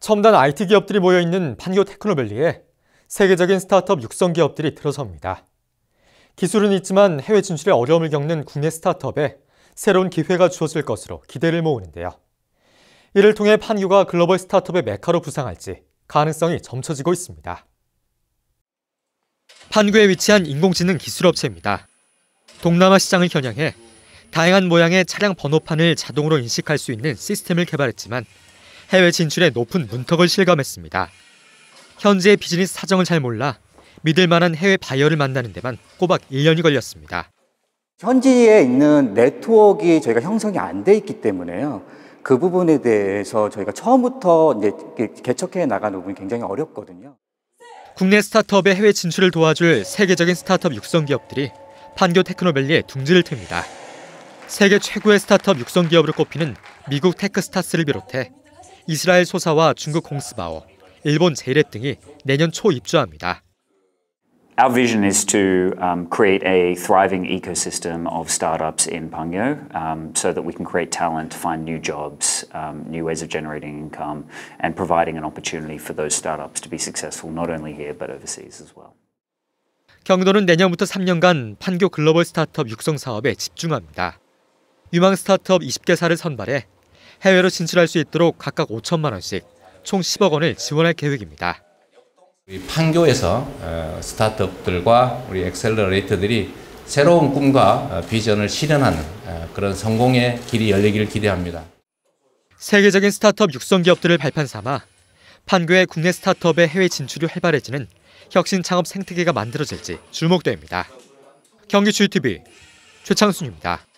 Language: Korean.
첨단 IT 기업들이 모여있는 판교 테크노밸리에 세계적인 스타트업 육성 기업들이 들어섭니다. 기술은 있지만 해외 진출에 어려움을 겪는 국내 스타트업에 새로운 기회가 주어질 것으로 기대를 모으는데요. 이를 통해 판교가 글로벌 스타트업의 메카로 부상할지 가능성이 점쳐지고 있습니다. 판교에 위치한 인공지능 기술업체입니다. 동남아 시장을 겨냥해 다양한 모양의 차량 번호판을 자동으로 인식할 수 있는 시스템을 개발했지만 해외 진출에 높은 문턱을 실감했습니다. 현재의 비즈니스 사정을 잘 몰라 믿을 만한 해외 바이어를 만나는 데만 꼬박 1년이 걸렸습니다. 현지에 있는 네트워크가 저희가 형성이 안 돼 있기 때문에요. 그 부분에 대해서 저희가 처음부터 이제 개척해 나가는 부분이 굉장히 어렵거든요. 국내 스타트업의 해외 진출을 도와줄 세계적인 스타트업 육성 기업들이 판교 테크노밸리에 둥지를 틉니다. 세계 최고의 스타트업 육성 기업으로 꼽히는 미국 테크스타스를 비롯해 이스라엘 소사와 중국 홍스바오, 일본 제이렛 등이 내년 초 입주합니다. Our vision is to um, create a thriving ecosystem of startups in Pangyo um, so that we can create talent, find new jobs, um, new ways of generating income, and providing an opportunity for those startups to be successful not only here but overseas as well. 경도는 내년부터 3년간 판교 글로벌 스타트업 육성 사업에 집중합니다. 유망 스타트업 20개사를 선발해 해외로 진출할 수 있도록 각각 5천만 원씩 총 10억 원을 지원할 계획입니다. 판교에서 어, 스타트업들과 우리 엑셀러레이터들이 새로운 꿈과 어, 비전을 실현하는 어, 그런 성공의 길이 열리기를 기대합니다. 세계적인 스타트업 육성 기업들을 발판 삼아 판교의 국내 스타트업의 해외 진출이 활발해지는 혁신 창업 생태계가 만들어질지 주목됩니다. 경기주TV 최창순입니다.